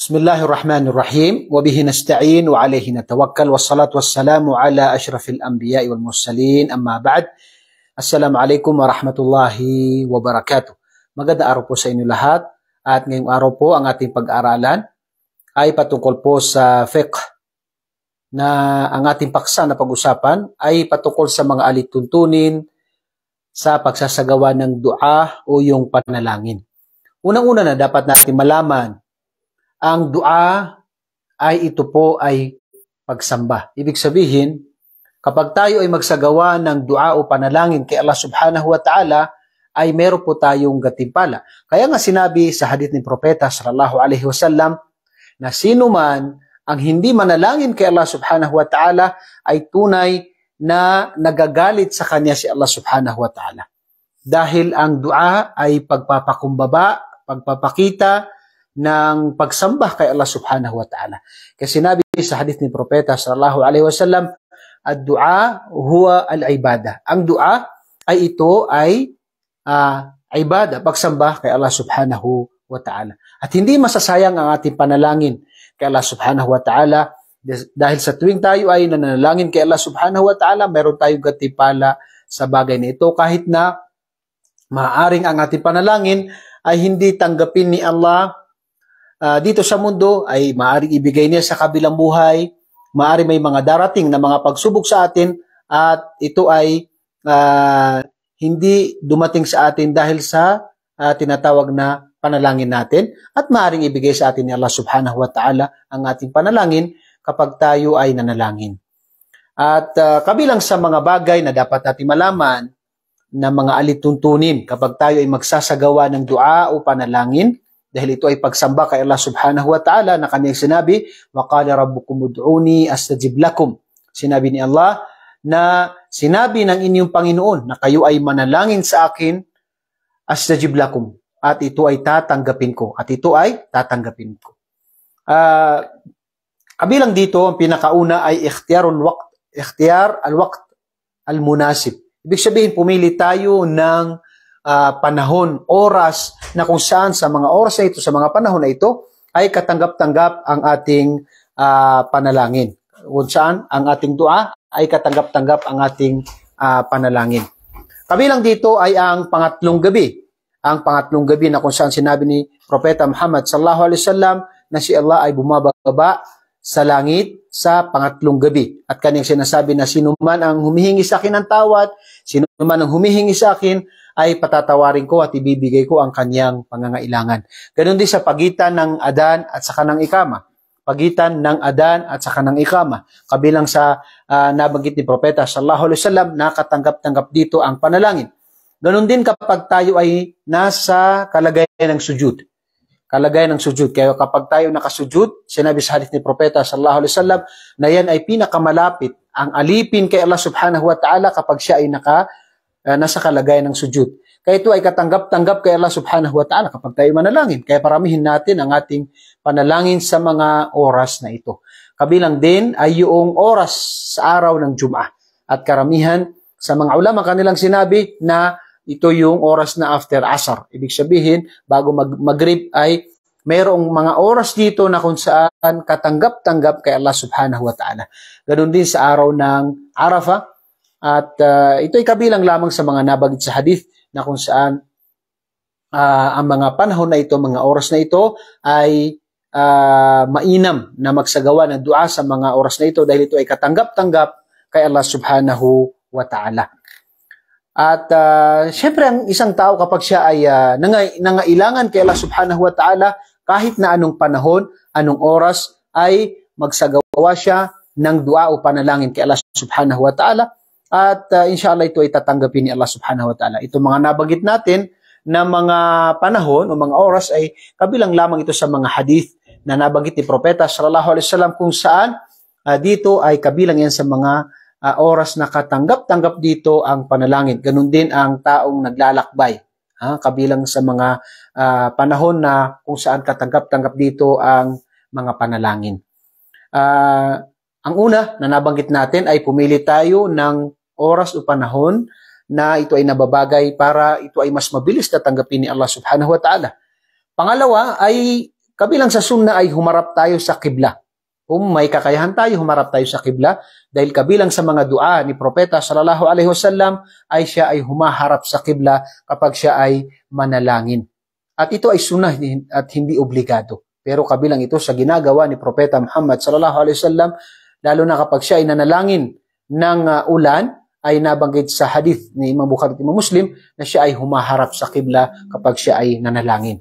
بسم الله الرحمن الرحيم وبه نستعين وعليه نتوكل والصلاة والسلام على أشرف الأنبياء والمرسلين أما بعد Assalamu alaikum warahmatullahi wabarakatuh. Magandang araw po sa inyo lahat at ngayong araw po ang ating pag-aralan ay patungkol po sa fiqh na ang ating paksa na pag-usapan ay patungkol sa mga alituntunin sa pagsasagawa ng dua o yung panalangin. Unang-una na dapat natin malaman ang dua ay ito po ay pagsamba. Ibig sabihin, kapag tayo ay magsagawa ng dua o panalangin kay Allah subhanahu wa ta'ala, ay meron po tayong gatimpala. Kaya nga sinabi sa hadith ni Propeta sallallahu alaihi wasallam na sino man ang hindi manalangin kay Allah subhanahu wa ta'ala ay tunay na nagagalit sa kanya si Allah subhanahu wa ta'ala. Dahil ang dua ay pagpapakumbaba, pagpapakita, ng pagsamba kay Allah subhanahu wa ta'ala. Kasi sinabi sa hadith ni Propeta sallallahu alaihi wasallam, ad-dua huwa al-ibada. Ang dua ay ito ay uh, ibada, pagsamba kay Allah subhanahu wa ta'ala. At hindi masasayang ang ating panalangin kay Allah subhanahu wa ta'ala dahil sa tuwing tayo ay nananalangin kay Allah subhanahu wa ta'ala, meron tayong katipala sa bagay na ito kahit na maaring ang ating panalangin ay hindi tanggapin ni Allah uh, dito sa mundo ay maari ibigay niya sa kabilang buhay, maari may mga darating na mga pagsubok sa atin at ito ay uh, hindi dumating sa atin dahil sa uh, tinatawag na panalangin natin at maaaring ibigay sa atin ni Allah subhanahu wa ta'ala ang ating panalangin kapag tayo ay nanalangin. At uh, kabilang sa mga bagay na dapat natin malaman na mga alituntunin kapag tayo ay magsasagawa ng dua o panalangin, dahil ito ay pagsamba kay Allah subhanahu wa ta'ala na kanyang sinabi, وَقَالَ رَبُّكُمْ ud'uni astajib lakum. Sinabi ni Allah na sinabi ng inyong Panginoon na kayo ay manalangin sa akin, astajib lakum. At ito ay tatanggapin ko. At ito ay tatanggapin ko. Uh, kabilang dito, ang pinakauna ay ikhtiyarun waqt, ikhtiyar al-waqt al-munasib. Ibig sabihin, pumili tayo ng uh, panahon, oras na kung saan sa mga oras na ito, sa mga panahon na ito, ay katanggap-tanggap ang ating uh, panalangin. Kung saan ang ating dua ay katanggap-tanggap ang ating uh, panalangin. Kabilang dito ay ang pangatlong gabi. Ang pangatlong gabi na kung saan sinabi ni Propeta Muhammad sallallahu alaihi wasallam na si Allah ay bumababa sa langit sa pangatlong gabi. At kanyang sinasabi na sino man ang humihingi sa akin ng tawad, sino man ang humihingi sa akin ay patatawarin ko at ibibigay ko ang kanyang pangangailangan. Ganon din sa pagitan ng Adan at sa kanang ikama. Pagitan ng Adan at sa kanang ikama. Kabilang sa uh, nabanggit ni Propeta Sallallahu Alaihi Wasallam, nakatanggap-tanggap dito ang panalangin. Ganon din kapag tayo ay nasa kalagayan ng sujud kalagayan ng sujud. Kaya kapag tayo nakasujud, sinabi sa hadith ni Propeta sallallahu alaihi wasallam na yan ay pinakamalapit ang alipin kay Allah subhanahu wa ta'ala kapag siya ay naka Ah, nasa kalagayan ng sujud. Kaya ito ay katanggap-tanggap kay Allah subhanahu wa ta'ala kapag tayo manalangin. Kaya paramihin natin ang ating panalangin sa mga oras na ito. Kabilang din ay yung oras sa araw ng Jum'ah. At karamihan sa mga ulama kanilang sinabi na ito yung oras na after asar. Ibig sabihin, bago mag magrib ay mayroong mga oras dito na kung saan katanggap-tanggap kay Allah subhanahu wa ta'ala. Ganun din sa araw ng Arafah, at uh, ah, ito ay kabilang lamang sa mga nabagit sa hadith na kung saan uh, ang mga panahon na ito, mga oras na ito ay uh, mainam na magsagawa ng dua sa mga oras na ito dahil ito ay katanggap-tanggap kay Allah subhanahu wa ta'ala. At uh, syempre ang isang tao kapag siya ay uh, nang- nangailangan kay Allah subhanahu wa ta'ala kahit na anong panahon, anong oras ay magsagawa siya ng dua o panalangin kay Allah subhanahu wa ta'ala at uh, inshallah ito ay tatanggapin ni Allah subhanahu wa ta'ala. Itong mga nabanggit natin na mga panahon o mga oras ay kabilang lamang ito sa mga hadith na nabanggit ni Propeta sallallahu alaihi wasallam kung saan uh, dito ay kabilang yan sa mga uh, oras na katanggap-tanggap dito ang panalangin. Ganun din ang taong naglalakbay. Ha? Kabilang sa mga uh, panahon na kung saan katanggap-tanggap dito ang mga panalangin. Uh, ang una na nabanggit natin ay pumili tayo ng oras o panahon na ito ay nababagay para ito ay mas mabilis tatanggapin ni Allah subhanahu wa ta'ala. Pangalawa ay kabilang sa sunna ay humarap tayo sa kibla. Kung may kakayahan tayo, humarap tayo sa kibla dahil kabilang sa mga dua ni Propeta sallallahu alaihi wasallam ay siya ay humaharap sa kibla kapag siya ay manalangin. At ito ay sunnah at hindi obligado. Pero kabilang ito sa ginagawa ni Propeta Muhammad sallallahu alaihi wasallam lalo na kapag siya ay nanalangin ng ah, ulan ay nabanggit sa hadith ni Imam Bukhari at Imam Muslim na siya ay humaharap sa kibla kapag siya ay nanalangin.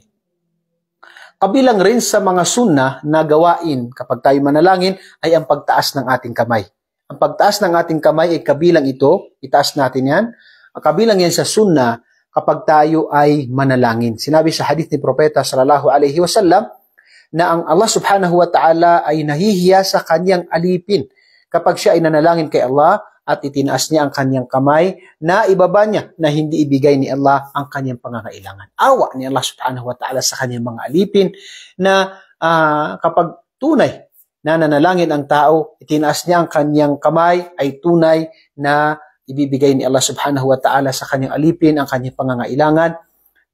Kabilang rin sa mga sunnah na gawain kapag tayo manalangin ay ang pagtaas ng ating kamay. Ang pagtaas ng ating kamay ay kabilang ito, itaas natin yan. Kabilang yan sa sunnah kapag tayo ay manalangin. Sinabi sa hadith ni Propeta sallallahu alaihi wasallam na ang Allah subhanahu wa ta'ala ay nahihiya sa kanyang alipin kapag siya ay nanalangin kay Allah at itinaas niya ang kanyang kamay na ibaba niya na hindi ibigay ni Allah ang kanyang pangangailangan. Awa ni Allah subhanahu wa ta'ala sa kanyang mga alipin na uh, kapag tunay na nanalangin ang tao, itinaas niya ang kanyang kamay ay tunay na ibibigay ni Allah subhanahu wa ta'ala sa kanyang alipin ang kanyang pangangailangan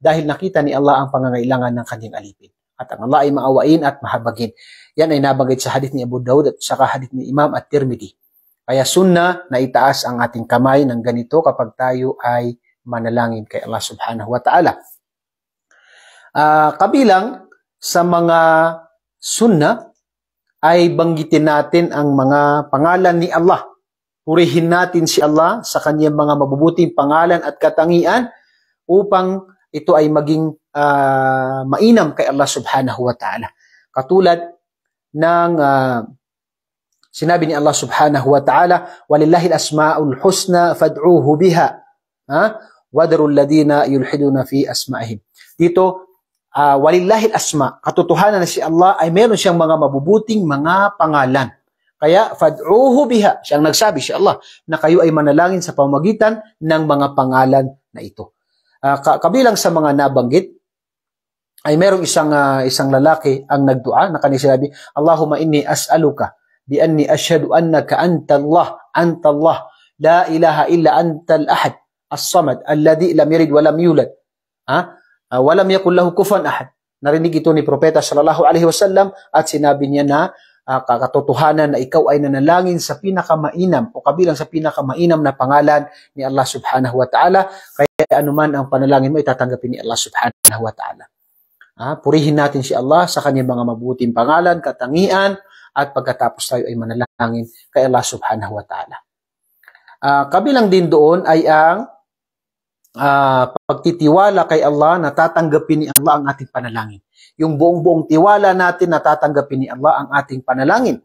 dahil nakita ni Allah ang pangangailangan ng kanyang alipin at ang Allah ay maawain at mahabagin. Yan ay nabanggit sa hadith ni Abu Dawud at saka hadith ni Imam at Tirmidhi. Kaya sunna na itaas ang ating kamay ng ganito kapag tayo ay manalangin kay Allah subhanahu wa ta'ala. Uh, kabilang sa mga sunna ay banggitin natin ang mga pangalan ni Allah. Purihin natin si Allah sa kanyang mga mabubuting pangalan at katangian upang ito ay maging uh, mainam kay Allah subhanahu wa ta'ala. Katulad ng uh, Sinabi ni Allah subhanahu wa ta'ala, وَلِلَّهِ الْأَسْمَاءُ الْحُسْنَى فَادْعُوهُ بِهَا ha? وَذَرُوا الَّذِينَ يُلْحِدُونَ فِي أَسْمَائِهِمْ Dito, uh, walillahil asma, katotohanan na si Allah ay meron siyang mga mabubuting mga pangalan. Kaya fad'uhu biha, siyang nagsabi si Allah na kayo ay manalangin sa pamagitan ng mga pangalan na ito. Uh, kabilang sa mga nabanggit ay merong isang uh, isang lalaki ang nagdua na kanila sinabi, Allahumma inni as'aluka بأني أشهد أنك أنت الله أنت الله لا إله إلا أنت الأحد الصمد الذي لم يلد ولم يولد ha? walam yakul lahu kufan ahad narinig ito ni propeta sallallahu alaihi wasallam at sinabi niya na uh, ah, katotohanan na ikaw ay nanalangin sa pinakamainam o kabilang sa pinakamainam na pangalan ni Allah subhanahu wa ta'ala kaya anuman ang panalangin mo itatanggapin ni Allah subhanahu wa ta'ala ah, purihin natin si Allah sa kanyang mga mabuting pangalan, katangian at pagkatapos tayo ay manalangin kay Allah subhanahu wa ta'ala. Uh, kabilang din doon ay ang uh, pagtitiwala kay Allah na tatanggapin ni Allah ang ating panalangin. Yung buong-buong tiwala natin na tatanggapin ni Allah ang ating panalangin.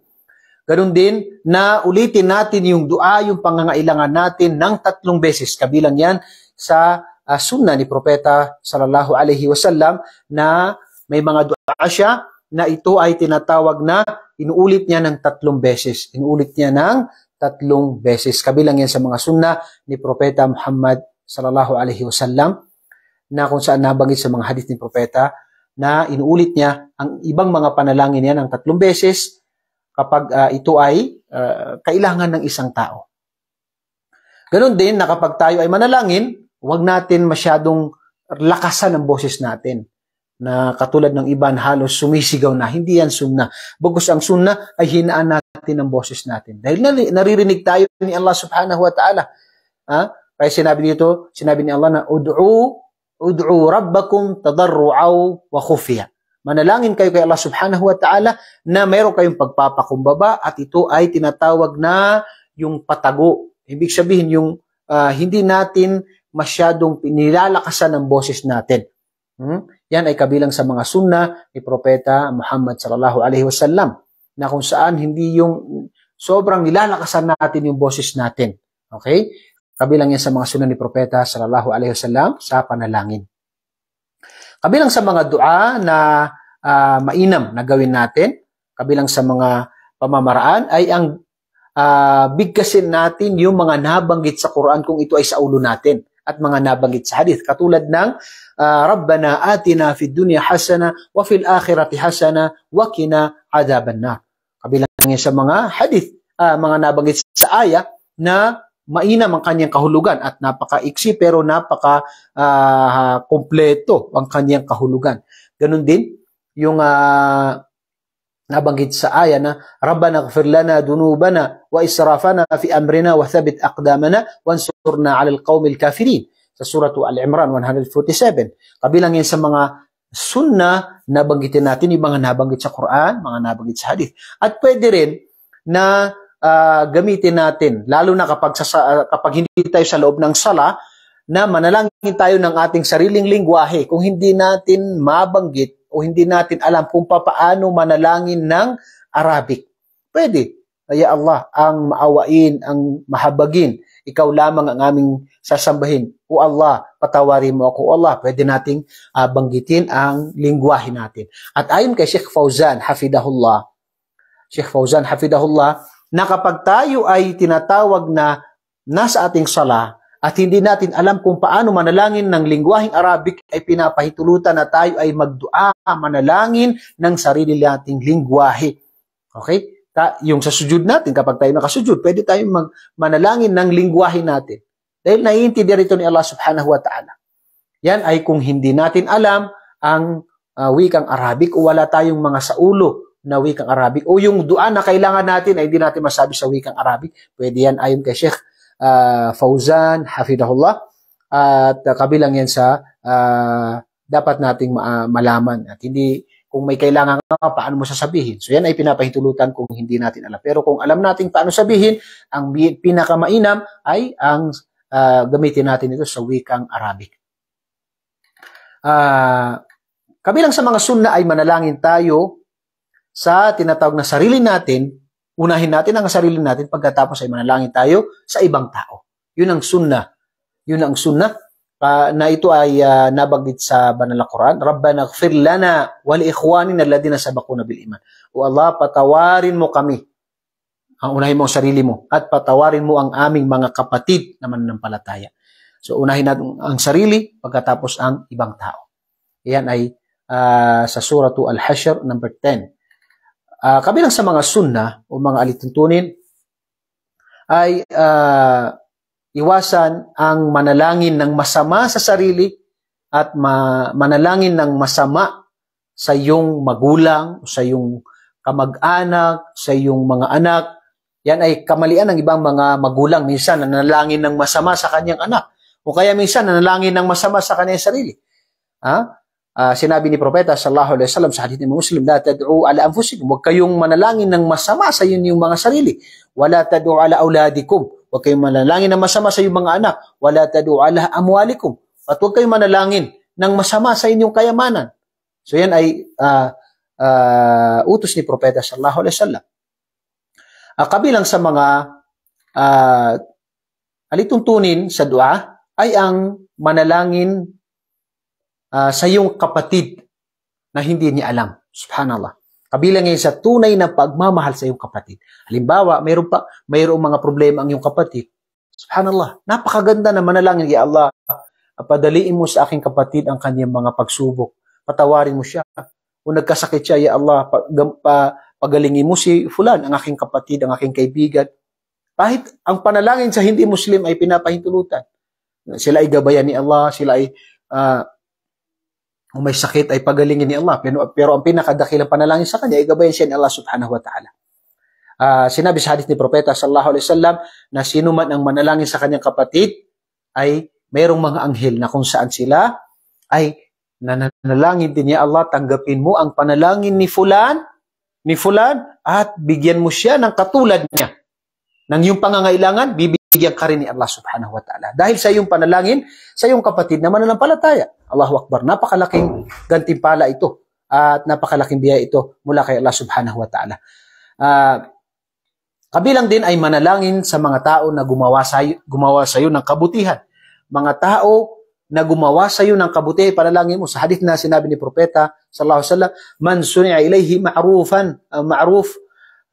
Ganun din na ulitin natin yung dua, yung pangangailangan natin ng tatlong beses. Kabilang yan sa uh, sunna ni Propeta sallallahu alaihi wasallam na may mga dua siya na ito ay tinatawag na Inuulit niya ng tatlong beses. Inuulit niya ng tatlong beses. Kabilang yan sa mga sunna ni Propeta Muhammad sallallahu alaihi wasallam na kung saan nabanggit sa mga hadith ni Propeta na inuulit niya ang ibang mga panalangin niya ng tatlong beses kapag uh, ito ay uh, kailangan ng isang tao. Ganon din na kapag tayo ay manalangin, huwag natin masyadong lakasan ang boses natin na katulad ng iban halos sumisigaw na. Hindi yan sunna. Bagus ang sunna ay hinaan natin ang boses natin. Dahil naririnig tayo ni Allah subhanahu wa ta'ala. Ha? Kaya sinabi dito, sinabi ni Allah na, Ud'u, ud'u rabbakum tadarru'aw wa khufiya. Manalangin kayo kay Allah subhanahu wa ta'ala na mayroon kayong pagpapakumbaba at ito ay tinatawag na yung patago. Ibig sabihin yung uh, hindi natin masyadong pinilalakasan ang boses natin. Hmm? Yan ay kabilang sa mga sunna ni Propeta Muhammad sallallahu alaihi wasallam na kung saan hindi yung sobrang nilalakasan natin yung boses natin. Okay? Kabilang yan sa mga sunna ni Propeta sallallahu alaihi wasallam sa panalangin. Kabilang sa mga dua na uh, mainam na gawin natin, kabilang sa mga pamamaraan ay ang uh, bigkasin natin yung mga nabanggit sa Quran kung ito ay sa ulo natin at mga nabanggit sa hadith. Katulad ng uh, Rabbana atina fid dunya hasana wa fil akhirati hasana wa qina adhaban nar. Kabilang yan sa mga hadith, uh, mga nabanggit sa aya na mainam ang kanyang kahulugan at napakaiksi pero napaka uh, ah, kompleto ang kanyang kahulugan. Ganun din yung uh, nabanggit sa aya na Rabbana gfir lana dunubana wa israfana fi amrina wa thabit aqdamana wa ansurna ala qaumil kafirin sa surah Al-Imran 147 kabilang yan sa mga sunna na natin yung mga nabanggit sa Quran, mga nabanggit sa hadith. At pwede rin na uh, gamitin natin lalo na kapag sa, kapag hindi tayo sa loob ng sala na manalangin tayo ng ating sariling lingwahe kung hindi natin mabanggit o hindi natin alam kung paano manalangin ng Arabic. Pwede. Kaya Allah ang maawain, ang mahabagin. Ikaw lamang ang aming sasambahin. O Allah, patawarin mo ako. O Allah, pwede nating uh, banggitin ang lingwahe natin. At ayon kay Sheikh Fauzan, Hafidahullah, Sheikh Fauzan, Hafidahullah, na kapag tayo ay tinatawag na nasa ating sala, at hindi natin alam kung paano manalangin ng lingwaheng Arabic ay pinapahitulutan na tayo ay magdua manalangin ng sarili nating lingwahe. Okay? Ta- yung sa sujud natin, kapag tayo nakasujud, pwede tayong mag- manalangin ng lingwahe natin. Dahil naiintindihan ito ni Allah subhanahu wa ta'ala. Yan ay kung hindi natin alam ang uh, wikang Arabic o wala tayong mga saulo na wikang Arabic o yung dua na kailangan natin ay hindi natin masabi sa wikang Arabic. Pwede yan ayon kay Sheikh uh, Fauzan, Hafidahullah, at kabilang yan sa uh, dapat nating ma- malaman at hindi kung may kailangan ka, paano mo sasabihin? So yan ay pinapahintulutan kung hindi natin alam. Pero kung alam natin paano sabihin, ang pinakamainam ay ang uh, gamitin natin ito sa wikang Arabic. Uh, kabilang sa mga sunna ay manalangin tayo sa tinatawag na sarili natin Unahin natin ang sarili natin pagkatapos ay manalangin tayo sa ibang tao. Yun ang sunna. Yun ang sunnah uh, na ito ay uh, nabanggit sa Banal na Quran. Rabbana gfir lana wal ikhwanina alladhina sabaquna bil iman. O Allah, patawarin mo kami. Ang unahin mo ang sarili mo at patawarin mo ang aming mga kapatid na mananampalataya. So unahin natin ang sarili pagkatapos ang ibang tao. Iyan ay uh, sa suratu Al-Hashr number 10. Uh, kabilang sa mga sunna o mga alituntunin ay uh, iwasan ang manalangin ng masama sa sarili at ma- manalangin ng masama sa iyong magulang, sa iyong kamag-anak, sa iyong mga anak. Yan ay kamalian ng ibang mga magulang minsan nanalangin ng masama sa kanyang anak o kaya minsan nanalangin ng masama sa kanyang sarili. Ha? Ah, Ah, sinabi ni Propeta sallallahu alaihi wasallam sa hadith ni Muslim, la tad'u ala anfusikum, wa kayong manalangin ng masama sa inyong mga sarili. Wala tad'u ala auladikum, wa kayong manalangin ng masama sa inyong mga anak. Wala tad'u ala amwalikum, at huwag kayong manalangin ng masama sa inyong kayamanan. So yan ay uh, uh, utos ni Propeta sallallahu alaihi wasallam. Uh, kabilang sa mga uh, alituntunin sa dua ay ang manalangin uh, sa iyong kapatid na hindi niya alam. Subhanallah. Kabilang ngayon sa tunay na pagmamahal sa iyong kapatid. Halimbawa, mayroon pa mayroong mga problema ang iyong kapatid. Subhanallah. Napakaganda na manalangin, Ya Allah, ah, padaliin mo sa aking kapatid ang kanyang mga pagsubok. Patawarin mo siya. Kung nagkasakit siya, Ya Allah, pagalingin mo si fulan, ang aking kapatid, ang aking kaibigan. Kahit ang panalangin sa hindi Muslim ay pinapahintulutan. Sila ay gabayan ni Allah, sila ay uh, kung may sakit ay pagalingin ni Allah. Pero, pero ang pinakadakilang panalangin sa kanya ay gabayan siya ni Allah subhanahu wa ta'ala. Uh, sinabi sa hadith ni Propeta sallallahu alaihi wasallam na sino man ang manalangin sa kanyang kapatid ay mayroong mga anghel na kung saan sila ay nananalangin din niya Allah, tanggapin mo ang panalangin ni fulan, ni fulan at bigyan mo siya ng katulad niya. ng iyong pangangailangan, bibigyan bigyan ka rin ni Allah subhanahu wa ta'ala. Dahil sa iyong panalangin, sa iyong kapatid na mananampalataya. Allahu Akbar, napakalaking gantimpala ito at napakalaking biyaya ito mula kay Allah subhanahu wa ta'ala. Uh, kabilang din ay manalangin sa mga tao na gumawa sa iyo, gumawa sa iyo ng kabutihan. Mga tao na gumawa sa iyo ng kabutihan, panalangin mo. Sa hadith na sinabi ni Propeta, sallallahu alaihi wasallam, man suni'a ilayhi ma'rufan, uh, ma'ruf,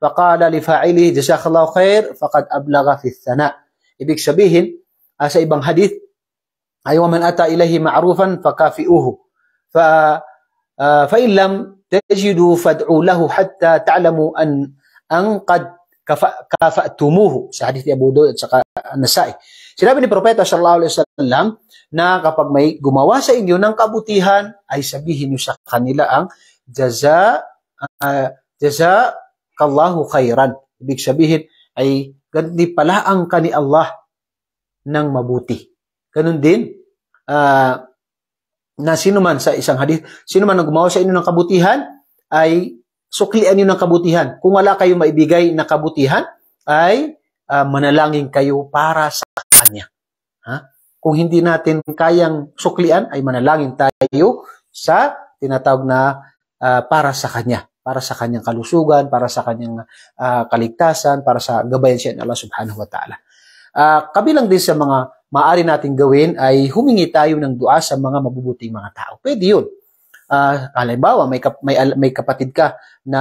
faqala li fa'ilihi jazakallahu khair, faqad ablagha fi thana' Ibig sabihin, uh, sa ibang hadith, ayaw man ata ilahi ma'rufan fakafi'uhu. Fa, uh, fa illam tajidu fad'u lahu hatta ta'lamu an ang kad kafa, kafa'tumuhu. Sa hadith ni Abu Dawud at saka Nasai. Sinabi ni Propeta sallallahu alaihi wasallam na kapag may gumawa sa inyo ng kabutihan, ay sabihin niyo sa kanila ang jaza uh, ah, jaza kallahu khairan. Ibig sabihin, ay gandi pala ang kani Allah ng mabuti. Ganun din, uh, na sino man sa isang hadith, sino man ang gumawa sa inyo ng kabutihan, ay suklian niyo ng kabutihan. Kung wala kayong maibigay na kabutihan, ay uh, manalangin kayo para sa Kanya. Ha? Kung hindi natin kayang suklian, ay manalangin tayo sa tinatawag na uh, para sa Kanya para sa kanyang kalusugan, para sa kanyang uh, kaligtasan, para sa gabayan siya ng Allah subhanahu wa ta'ala. Uh, kabilang din sa mga maaari nating gawin ay humingi tayo ng dua sa mga mabubuting mga tao. Pwede yun. Uh, halimbawa, may, kap- may, may kapatid ka na,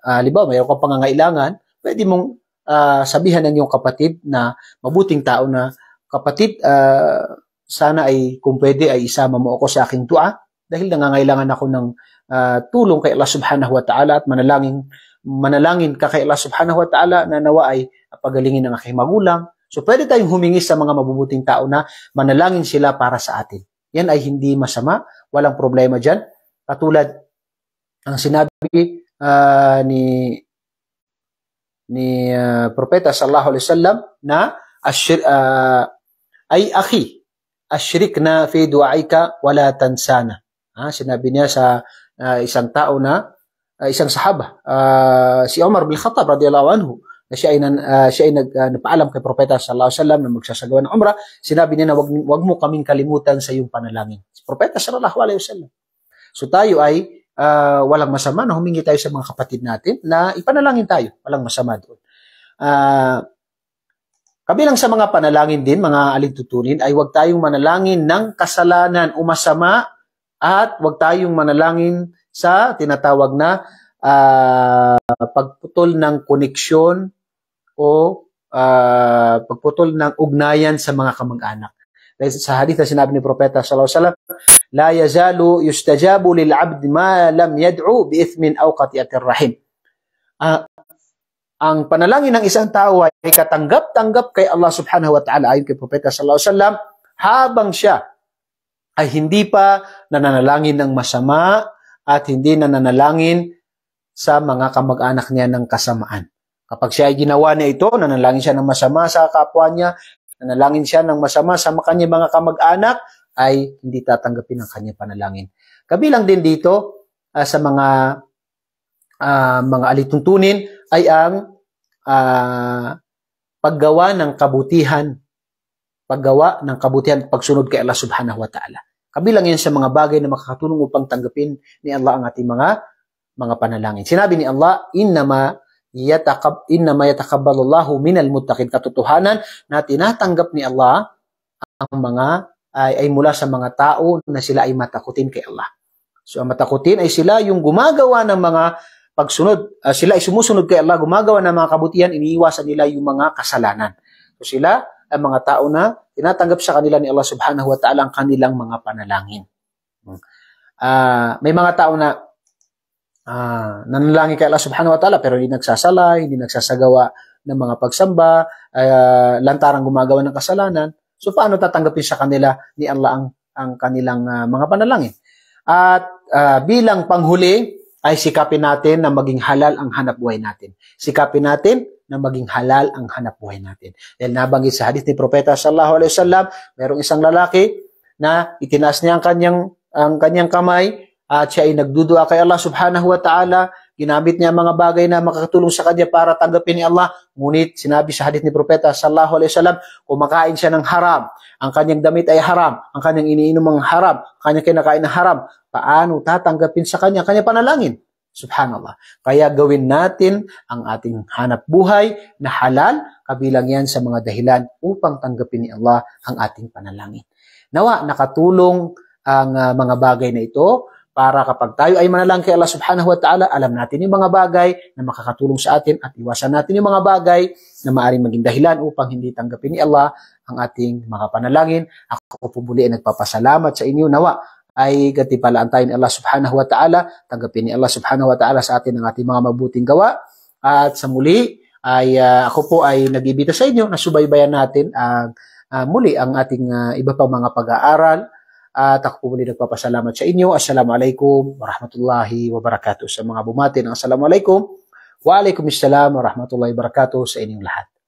uh, halimbawa, mayroon ka pangangailangan, pwede mong uh, sabihan ng iyong kapatid na mabuting tao na, kapatid, uh, sana ay kung pwede ay isama mo ako sa aking dua dahil nangangailangan ako ng uh, tulong kay Allah subhanahu wa ta'ala at manalangin, manalangin ka kay Allah subhanahu wa ta'ala na nawa ay pagalingin ng aking magulang. So pwede tayong humingi sa mga mabubuting tao na manalangin sila para sa atin. Yan ay hindi masama, walang problema diyan. Katulad ang sinabi uh, ni ni uh, propeta sallallahu alaihi wasallam na ashir, uh, ay akhi ashrikna fi du'aika wala tansana. Ha, sinabi niya sa uh, isang tao na uh, isang sahaba, uh, si Umar bin Khattab radhiyallahu anhu na siya ay, uh, siya ay nag, uh, napaalam kay Propeta sallallahu alaihi wasallam na magsasagawa ng umrah, sinabi niya na wag, wag mo kaming kalimutan sa iyong panalangin. Si Propeta sallallahu alaihi wasallam. So tayo ay uh, walang masama na humingi tayo sa mga kapatid natin na ipanalangin tayo. Walang masama doon. Uh, kabilang sa mga panalangin din, mga alintutunin, ay huwag tayong manalangin ng kasalanan o masama at huwag tayong manalangin sa tinatawag na uh, pagputol ng koneksyon o uh, pagputol ng ugnayan sa mga kamag-anak. sa hadith na sinabi ni Propeta sallallahu alaihi wasallam, la yazalu yustajabu lil 'abd ma lam yad'u bi ithmin aw qati'atir rahim. Uh, ang panalangin ng isang tao ay katanggap-tanggap kay Allah Subhanahu wa Ta'ala ayon kay Propeta sallallahu alaihi wasallam habang siya ay hindi pa nananalangin ng masama at hindi nananalangin sa mga kamag-anak niya ng kasamaan. Kapag siya ay ginawa niya ito, nananalangin siya ng masama sa kapwa niya, nananalangin siya ng masama sa kanyang mga kamag-anak, ay hindi tatanggapin ang kanyang panalangin. Kabilang din dito uh, sa mga uh, mga alituntunin ay ang uh, paggawa ng kabutihan paggawa ng kabutihan pagsunod kay Allah subhanahu wa ta'ala. Kabilang yun sa mga bagay na makakatulong upang tanggapin ni Allah ang ating mga mga panalangin. Sinabi ni Allah, innama yatakab, innama yatakabbalallahu minal muttaqin. Katotohanan na tinatanggap ni Allah ang mga ay, ay mula sa mga tao na sila ay matakutin kay Allah. So ang matakutin ay sila yung gumagawa ng mga pagsunod, uh, sila ay sumusunod kay Allah, gumagawa ng mga kabutihan, iniiwasan nila yung mga kasalanan. So sila ang mga tao na tinatanggap sa kanila ni Allah subhanahu wa ta'ala ang kanilang mga panalangin. Uh, may mga tao na uh, nanalangin kay Allah subhanahu wa ta'ala pero hindi nagsasalay, hindi nagsasagawa ng mga pagsamba, uh, lantarang gumagawa ng kasalanan. So paano tatanggapin sa kanila ni Allah ang, ang kanilang uh, mga panalangin? At uh, bilang panghuli ay sikapin natin na maging halal ang hanap buhay natin. Sikapin natin na maging halal ang hanapbuhay natin. Dahil nabanggit sa hadith ni Propeta sallallahu alaihi wasallam, mayroong isang lalaki na itinas niya ang kanyang ang kanyang kamay at siya ay nagdudua kay Allah subhanahu wa ta'ala Ginamit niya ang mga bagay na makakatulong sa kanya para tanggapin ni Allah. Ngunit sinabi sa hadith ni Propeta sallallahu alaihi wasallam, kumakain siya ng haram. Ang kanyang damit ay haram. Ang kanyang iniinom ang haram. Ang kanyang kinakain na haram. Paano tatanggapin sa kanya? Kanya panalangin. Subhanallah. Kaya gawin natin ang ating hanap buhay na halal, kabilang yan sa mga dahilan upang tanggapin ni Allah ang ating panalangin. Nawa, nakatulong ang uh, mga bagay na ito para kapag tayo ay manalang kay Allah subhanahu wa ta'ala, alam natin yung mga bagay na makakatulong sa atin at iwasan natin yung mga bagay na maaaring maging dahilan upang hindi tanggapin ni Allah ang ating mga panalangin. Ako po muli ay nagpapasalamat sa inyo. Nawa, ay gatipalaan tayo ni Allah subhanahu wa ta'ala, tanggapin ni Allah subhanahu wa ta'ala sa atin ang ating mga mabuting gawa. At sa muli, ay uh, ako po ay nagibita sa inyo na subaybayan natin ang uh, muli ang ating uh, iba pang mga pag-aaral. At ako po muli nagpapasalamat sa inyo. Assalamualaikum warahmatullahi wabarakatuh. Sa mga bumati ng Assalamualaikum, Waalaikumsalam warahmatullahi wabarakatuh sa inyong lahat.